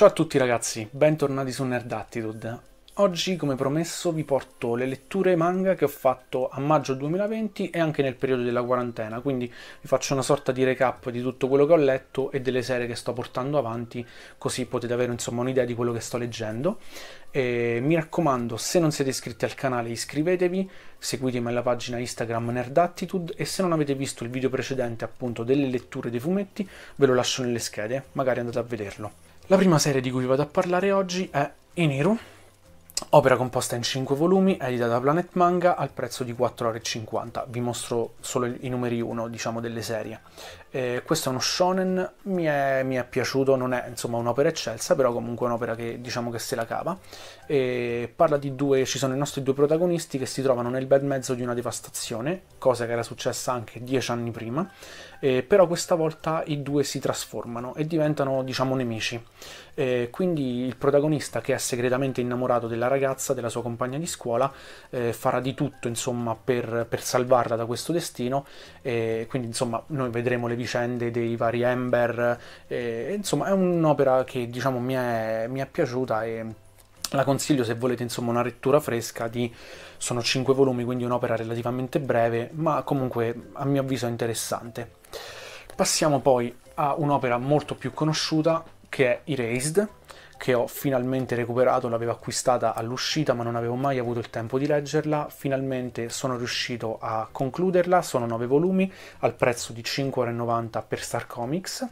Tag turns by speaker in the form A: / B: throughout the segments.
A: Ciao a tutti ragazzi, bentornati su Nerd Attitude. Oggi, come promesso, vi porto le letture manga che ho fatto a maggio 2020 e anche nel periodo della quarantena, quindi vi faccio una sorta di recap di tutto quello che ho letto e delle serie che sto portando avanti, così potete avere insomma un'idea di quello che sto leggendo. E mi raccomando, se non siete iscritti al canale iscrivetevi, seguitemi alla pagina Instagram Nerdattitude e se non avete visto il video precedente appunto delle letture dei fumetti, ve lo lascio nelle schede, magari andate a vederlo. La prima serie di cui vado a parlare oggi è Iniru, opera composta in 5 volumi, edita da Planet Manga al prezzo di 4,50€. Vi mostro solo i numeri 1, diciamo, delle serie. Eh, questo è uno shonen, mi è, mi è piaciuto, non è insomma un'opera eccelsa, però comunque è un'opera che diciamo che se la cava. Eh, parla di due, ci sono i nostri due protagonisti che si trovano nel bel mezzo di una devastazione, cosa che era successa anche dieci anni prima, eh, però questa volta i due si trasformano e diventano diciamo nemici. Eh, quindi il protagonista che è segretamente innamorato della ragazza, della sua compagna di scuola, eh, farà di tutto insomma per, per salvarla da questo destino, quindi insomma noi vedremo le vicende dei vari Ember, eh, e, insomma è un'opera che diciamo mi è, mi è piaciuta e la consiglio se volete insomma una lettura fresca di sono cinque volumi quindi un'opera relativamente breve ma comunque a mio avviso interessante passiamo poi a un'opera molto più conosciuta che è Erased che ho finalmente recuperato, l'avevo acquistata all'uscita ma non avevo mai avuto il tempo di leggerla, finalmente sono riuscito a concluderla, sono 9 volumi al prezzo di 5,90€ per Star Comics.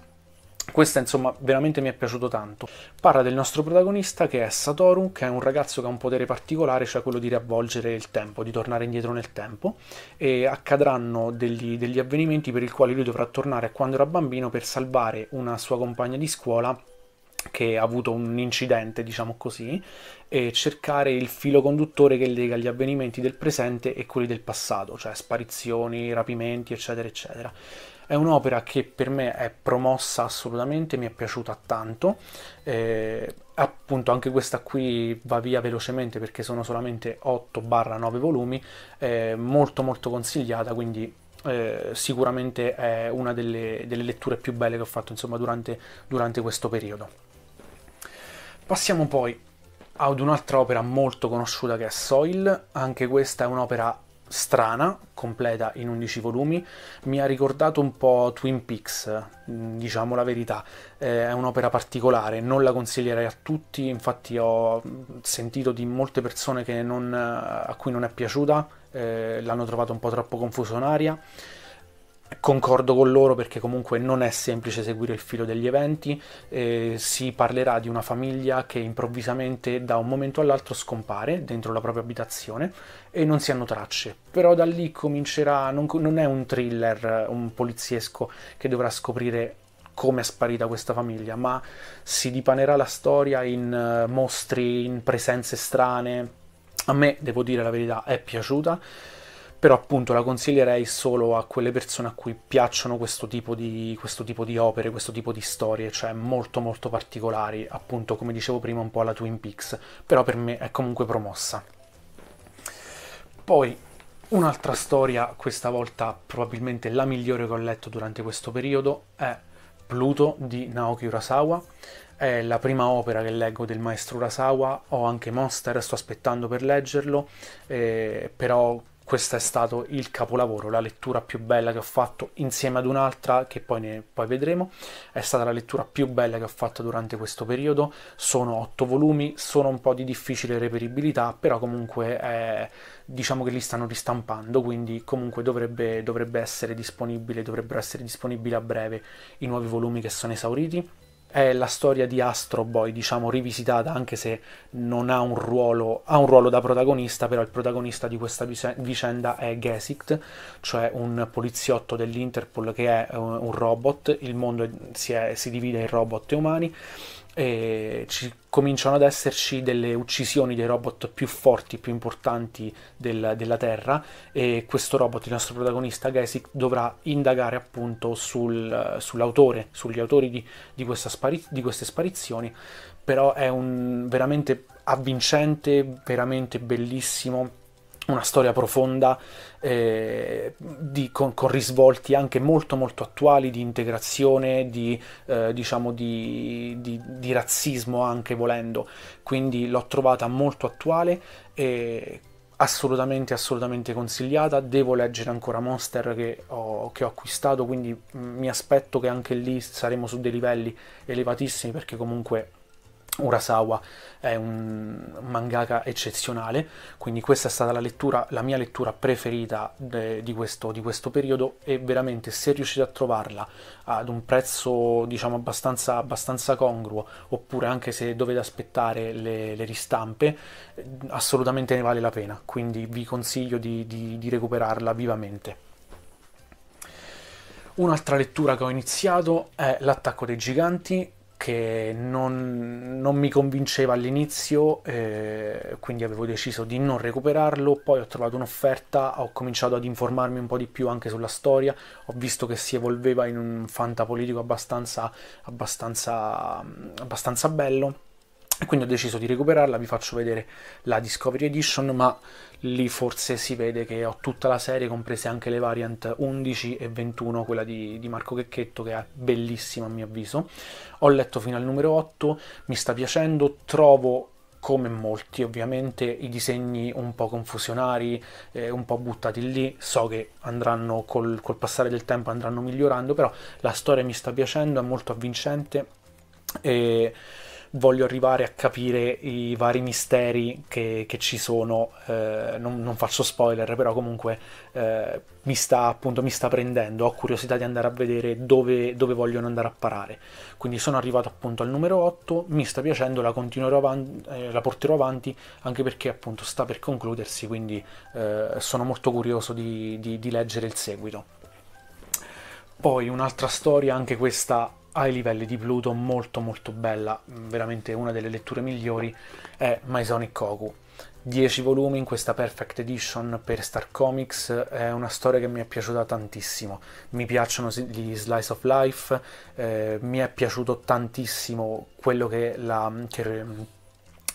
A: Questa insomma veramente mi è piaciuto tanto. Parla del nostro protagonista che è Satoru, che è un ragazzo che ha un potere particolare, cioè quello di riavvolgere il tempo, di tornare indietro nel tempo, e accadranno degli, degli avvenimenti per i quali lui dovrà tornare a quando era bambino per salvare una sua compagna di scuola che ha avuto un incidente, diciamo così, e cercare il filo conduttore che lega gli avvenimenti del presente e quelli del passato, cioè sparizioni, rapimenti, eccetera, eccetera. È un'opera che per me è promossa assolutamente, mi è piaciuta tanto. Eh, appunto, anche questa qui va via velocemente perché sono solamente 8-9 volumi, eh, molto molto consigliata, quindi eh, sicuramente è una delle, delle, letture più belle che ho fatto insomma, durante, durante questo periodo. Passiamo poi ad un'altra opera molto conosciuta che è Soil, anche questa è un'opera strana, completa in 11 volumi, mi ha ricordato un po' Twin Peaks, mm, diciamo la verità, eh, è un'opera particolare, non la consiglierei a tutti, infatti ho mm, sentito di molte persone non, eh, a cui non è piaciuta, eh, l'hanno trovata un po' troppo confusionaria, Concordo con loro perché comunque non è semplice seguire il filo degli eventi, eh, si parlerà di una famiglia che improvvisamente da un momento all'altro scompare dentro la propria abitazione e non si hanno tracce, però da lì comincerà, non, non è un thriller, un poliziesco che dovrà scoprire come è sparita questa famiglia, ma si dipanerà la storia in eh, mostri, in presenze strane. A me, devo dire la verità, è piaciuta però appunto la consiglierei solo a quelle persone a cui piacciono questo tipo di, questo tipo di opere, questo tipo di storie, cioè molto molto particolari, appunto come dicevo prima un po' alla Twin Peaks, però per me è comunque promossa. Poi un'altra storia, questa volta probabilmente la migliore che ho letto durante questo periodo, è Pluto di Naoki Urasawa. È la prima opera che leggo del maestro Urasawa, ho anche Monster, sto aspettando per leggerlo, eh, però questo è stato il capolavoro, la lettura più bella che ho fatto insieme ad un'altra che poi, ne, poi vedremo, è stata la lettura più bella che ho fatto durante questo periodo, sono otto volumi, sono un po' di difficile reperibilità, però comunque è, eh, diciamo che li stanno ristampando, quindi comunque dovrebbe, dovrebbe essere disponibile, dovrebbero essere disponibili a breve i nuovi volumi che sono esauriti è la storia di Astro Boy, diciamo rivisitata, anche se non ha un ruolo, ha un ruolo da protagonista, però il protagonista di questa vicenda è Gesicht, cioè un poliziotto dell'Interpol che è eh, un robot, il mondo si, è, si divide in robot e umani, eh, ci cominciano ad esserci delle uccisioni dei robot più forti, più importanti del, della Terra e questo robot, il nostro protagonista Gesik, dovrà indagare appunto sul, sull'autore, sugli autori di, di, spari- di, queste sparizioni, però è un veramente avvincente, veramente bellissimo una storia profonda eh, di, con, con, risvolti anche molto molto attuali di integrazione, di, eh, diciamo di, di, razzismo anche volendo, quindi l'ho trovata molto attuale e assolutamente assolutamente consigliata, devo leggere ancora Monster che ho, che ho acquistato, quindi mm, mi aspetto che anche lì saremo su dei livelli elevatissimi perché comunque Urasawa è un mangaka eccezionale, quindi questa è stata la, lettura, la mia lettura preferita de, di, questo, di, questo, periodo e veramente se riuscite a trovarla ad un prezzo diciamo abbastanza, abbastanza congruo oppure anche se dovete aspettare le, le, ristampe assolutamente ne vale la pena, quindi vi consiglio di, di, di recuperarla vivamente. Un'altra lettura che ho iniziato è L'attacco dei giganti, che non, non mi convinceva all'inizio, eh, quindi avevo deciso di non recuperarlo, poi ho trovato un'offerta, ho cominciato ad informarmi un po' di più anche sulla storia, ho visto che si evolveva in un fantapolitico abbastanza, abbastanza, abbastanza bello quindi ho deciso di recuperarla, vi faccio vedere la Discovery Edition, ma lì forse si vede che ho tutta la serie, comprese anche le variant 11 e 21, quella di, di Marco Checchetto, che è bellissima a mio avviso. Ho letto fino al numero 8, mi sta piacendo, trovo come molti ovviamente i disegni un po' confusionari, eh, un po' buttati lì, so che andranno col, col passare del tempo andranno migliorando, però la storia mi sta piacendo, è molto avvincente e voglio arrivare a capire i vari misteri che, che ci sono, eh, non, non, faccio spoiler, però comunque eh, mi, sta, appunto, mi sta prendendo, ho curiosità di andare a vedere dove, dove, vogliono andare a parare. Quindi sono arrivato appunto al numero 8, mi sta piacendo, la, continuerò avanti, eh, la porterò avanti anche perché appunto sta per concludersi, quindi eh, sono molto curioso di, di, di leggere il seguito. Poi un'altra storia, anche questa ai livelli di Pluto molto molto bella, veramente una delle letture migliori è My Sonic Koku. 10 volumi in questa Perfect Edition per Star Comics, è una storia che mi è piaciuta tantissimo. Mi piacciono gli slice of life, eh, mi è piaciuto tantissimo quello che, la, che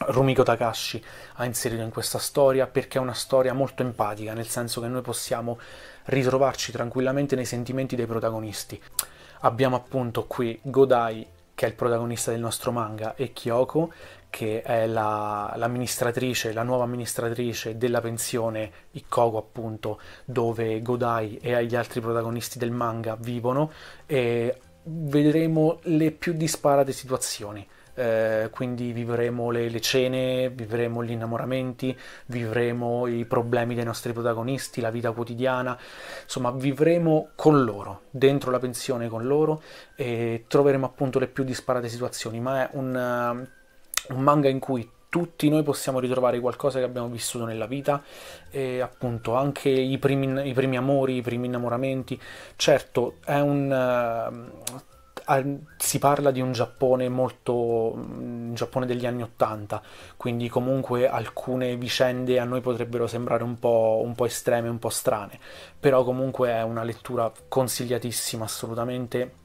A: Rumiko Takashi ha inserito in questa storia perché è una storia molto empatica, nel senso che noi possiamo ritrovarci tranquillamente nei sentimenti dei protagonisti abbiamo appunto qui Godai che è il protagonista del nostro manga e Kyoko che è la, l'amministratrice, la nuova amministratrice della pensione Ikkoku appunto dove Godai e gli altri protagonisti del manga vivono e vedremo le più disparate situazioni eh, quindi vivremo le, le, cene, vivremo gli innamoramenti, vivremo i problemi dei nostri protagonisti, la vita quotidiana, insomma vivremo con loro, dentro la pensione con loro e troveremo appunto le più disparate situazioni, ma è un, uh, un manga in cui tutti noi possiamo ritrovare qualcosa che abbiamo vissuto nella vita, e appunto anche i primi, i primi amori, i primi innamoramenti. Certo, è un, si parla di un Giappone molto mm, un Giappone degli anni Ottanta, quindi comunque alcune vicende a noi potrebbero sembrare un po', un po', estreme, un po' strane, però comunque è una lettura consigliatissima assolutamente.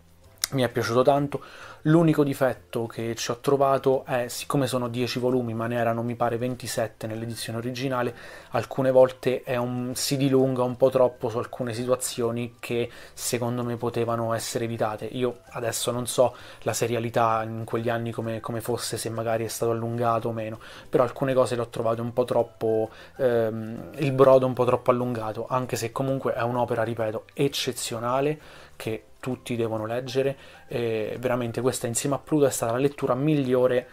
A: Mi è piaciuto tanto, L'unico difetto che ci ho trovato è, siccome sono 10 volumi, ma ne erano mi pare 27 nell'edizione originale, alcune volte un, si dilunga un po' troppo su alcune situazioni che secondo me potevano essere evitate. Io adesso non so la serialità in quegli anni come, come fosse, se magari è stato allungato o meno, però alcune cose le ho trovate un po' troppo, ehm, il brodo un po' troppo allungato, anche se comunque è un'opera, ripeto, eccezionale che tutti devono leggere e veramente questa insieme a Pluto è stata la lettura migliore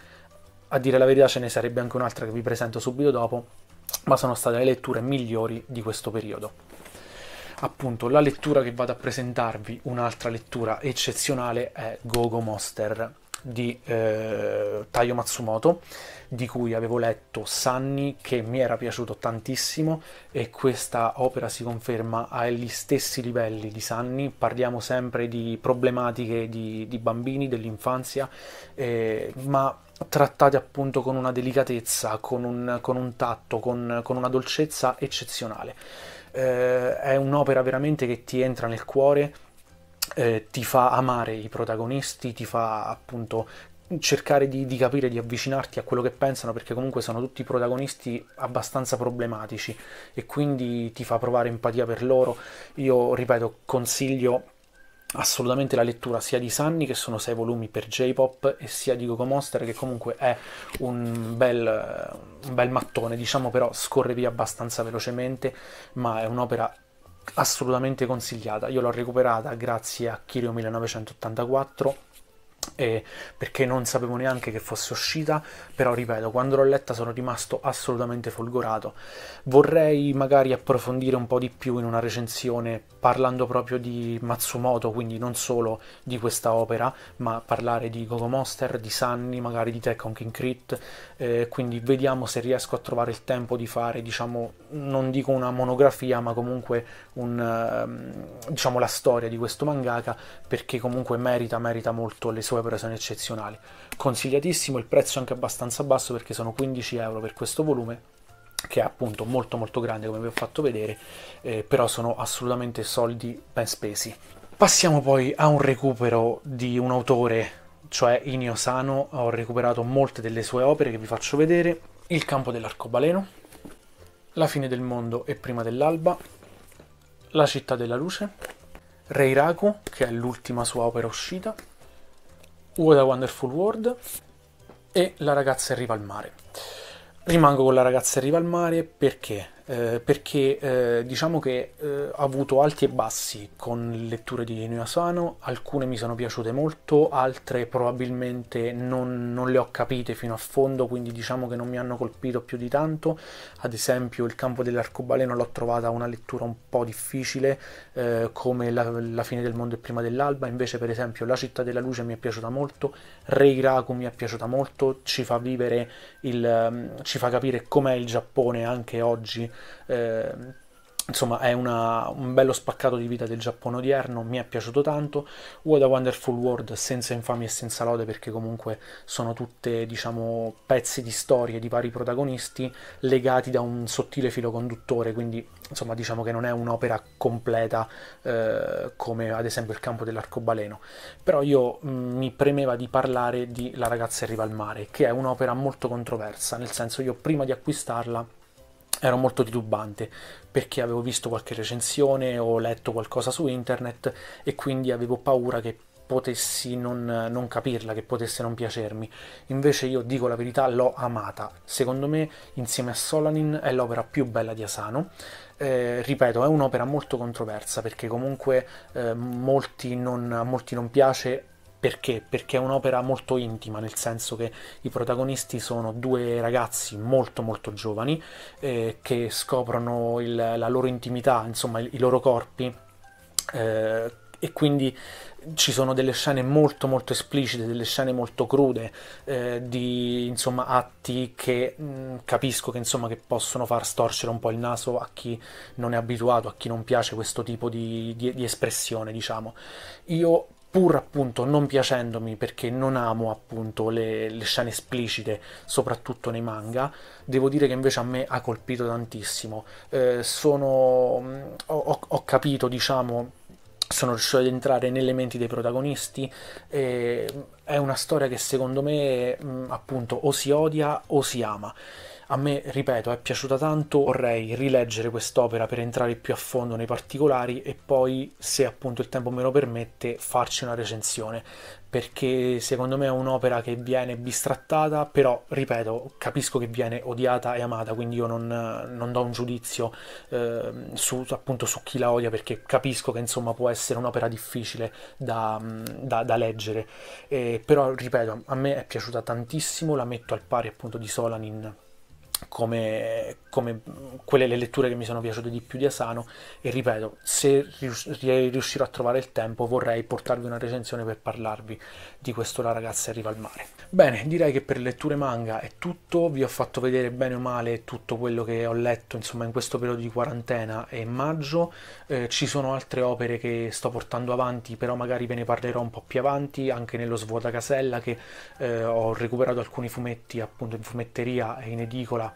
A: a dire la verità ce ne sarebbe anche un'altra che vi presento subito dopo ma sono state le letture migliori di questo periodo appunto la lettura che vado a presentarvi un'altra lettura eccezionale è Gogo Monster di eh, Taio Matsumoto, di cui avevo letto Sanni, che mi era piaciuto tantissimo, e questa opera si conferma agli stessi livelli di Sanni. Parliamo sempre di problematiche di, di bambini, dell'infanzia, eh, ma trattate appunto con una delicatezza, con un, con un tatto, con, con, una dolcezza eccezionale. Eh, è un'opera veramente che ti entra nel cuore eh, ti fa amare i protagonisti, ti fa appunto cercare di, di, capire, di avvicinarti a quello che pensano, perché comunque sono tutti protagonisti abbastanza problematici e quindi ti fa provare empatia per loro. Io, ripeto, consiglio assolutamente la lettura sia di Sunny, che sono sei volumi per J-Pop, e sia di Goku Monster, che comunque è un bel, un bel mattone, diciamo però scorre via abbastanza velocemente, ma è un'opera assolutamente consigliata. Io l'ho recuperata grazie a Kirio 1984 eh, perché non sapevo neanche che fosse uscita, però ripeto, quando l'ho letta sono rimasto assolutamente folgorato. Vorrei magari approfondire un po' di più in una recensione parlando proprio di Matsumoto, quindi non solo di questa opera, ma parlare di Gogo Monster, di Sunny, magari di Tekken King Crit, eh, quindi vediamo se riesco a trovare il tempo di fare, diciamo, non dico una monografia, ma comunque un, ehm, diciamo, la storia di questo mangaka, perché comunque merita, merita molto le sue sue però sono eccezionali. Consigliatissimo, il prezzo è anche abbastanza basso perché sono 15 euro per questo volume che è appunto molto molto grande come vi ho fatto vedere, eh, però sono assolutamente soldi ben spesi. Passiamo poi a un recupero di un autore, cioè Inio Sano, ho recuperato molte delle sue opere che vi faccio vedere, Il campo dell'arcobaleno, La fine del mondo e prima dell'alba, La città della luce, Reiraku, che è l'ultima sua opera uscita, What a Wonderful World e La ragazza arriva al mare. Rimango con La ragazza arriva al mare perché eh, perché eh, diciamo che eh, ho avuto alti e bassi con letture di Inu Asano, alcune mi sono piaciute molto, altre probabilmente non, non, le ho capite fino a fondo, quindi diciamo che non mi hanno colpito più di tanto, ad esempio il campo dell'arcobaleno l'ho trovata una lettura un po' difficile, eh, come la, la, fine del mondo è prima dell'alba, invece per esempio La città della luce mi è piaciuta molto, Rei Raku mi è piaciuta molto, ci fa vivere il, mm, ci fa capire com'è il Giappone anche oggi eh, Insomma, è una, un bello spaccato di vita del Giappone odierno, mi è piaciuto tanto. What a Wonderful World, senza infamia e senza lode, perché comunque sono tutte, diciamo, pezzi di storie di vari protagonisti legati da un sottile filo conduttore, quindi insomma diciamo che non è un'opera completa eh, come ad esempio il campo dell'arcobaleno però io mh, mm, mi premeva di parlare di La ragazza arriva al mare che è un'opera molto controversa nel senso io prima di acquistarla ero molto titubante perché avevo visto qualche recensione o letto qualcosa su internet e quindi avevo paura che potessi non, non, capirla, che potesse non piacermi. Invece io dico la verità, l'ho amata. Secondo me, insieme a Solanin, è l'opera più bella di Asano. Eh, ripeto, è un'opera molto controversa perché comunque eh, molti non, a molti non piace, perché? Perché è un'opera molto intima, nel senso che i protagonisti sono due ragazzi molto molto giovani eh, che scoprono il, la loro intimità, insomma il, i loro corpi. Eh, e quindi ci sono delle scene molto molto esplicite, delle scene molto crude eh, di insomma, atti che mh, mm, capisco che, insomma, che possono far storcere un po' il naso a chi non è abituato, a chi non piace questo tipo di, di, di espressione, diciamo. Io pur appunto non piacendomi perché non amo appunto le, le, scene esplicite, soprattutto nei manga, devo dire che invece a me ha colpito tantissimo. Eh, sono, mm, ho, ho, capito, diciamo, sono riuscito ad entrare nelle menti dei protagonisti. Eh, è una storia che secondo me mm, appunto o si odia o si ama. A me, ripeto, è piaciuta tanto, vorrei rileggere quest'opera per entrare più a fondo nei particolari e poi, se appunto il tempo me lo permette, farci una recensione, perché secondo me è un'opera che viene bistrattata, però, ripeto, capisco che viene odiata e amata, quindi io non, non do un giudizio eh, su, appunto su chi la odia, perché capisco che insomma può essere un'opera difficile da, da, da leggere, eh, però, ripeto, a me è piaciuta tantissimo, la metto al pari appunto di Solanin come, come, quelle le letture che mi sono piaciute di più di Asano e ripeto, se riuscirò a trovare il tempo vorrei portarvi una recensione per parlarvi di questo La ragazza arriva al mare. Bene, direi che per letture manga è tutto, vi ho fatto vedere bene o male tutto quello che ho letto insomma in questo periodo di quarantena e maggio, eh, ci sono altre opere che sto portando avanti però magari ve ne parlerò un po' più avanti anche nello svuota casella che eh, ho recuperato alcuni fumetti appunto in fumetteria e in edicola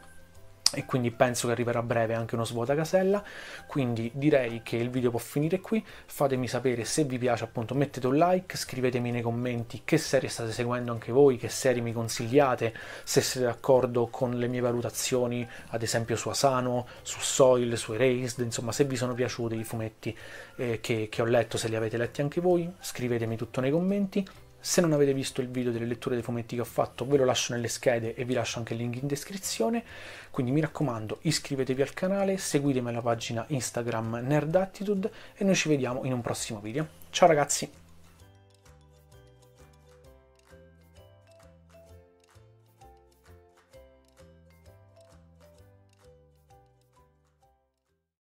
A: e quindi penso che arriverà a breve anche uno svuota casella quindi direi che il video può finire qui fatemi sapere se vi piace appunto mettete un like scrivetemi nei commenti che serie state seguendo anche voi che serie mi consigliate se siete d'accordo con le mie valutazioni ad esempio su Asano su Soil su Erased insomma se vi sono piaciuti i fumetti eh, che, che ho letto se li avete letti anche voi scrivetemi tutto nei commenti se non avete visto il video delle letture dei fumetti che ho fatto, ve lo lascio nelle schede e vi lascio anche il link in descrizione. Quindi mi raccomando, iscrivetevi al canale, seguitemi alla pagina Instagram Nerdattitude e noi ci vediamo in un prossimo video. Ciao ragazzi!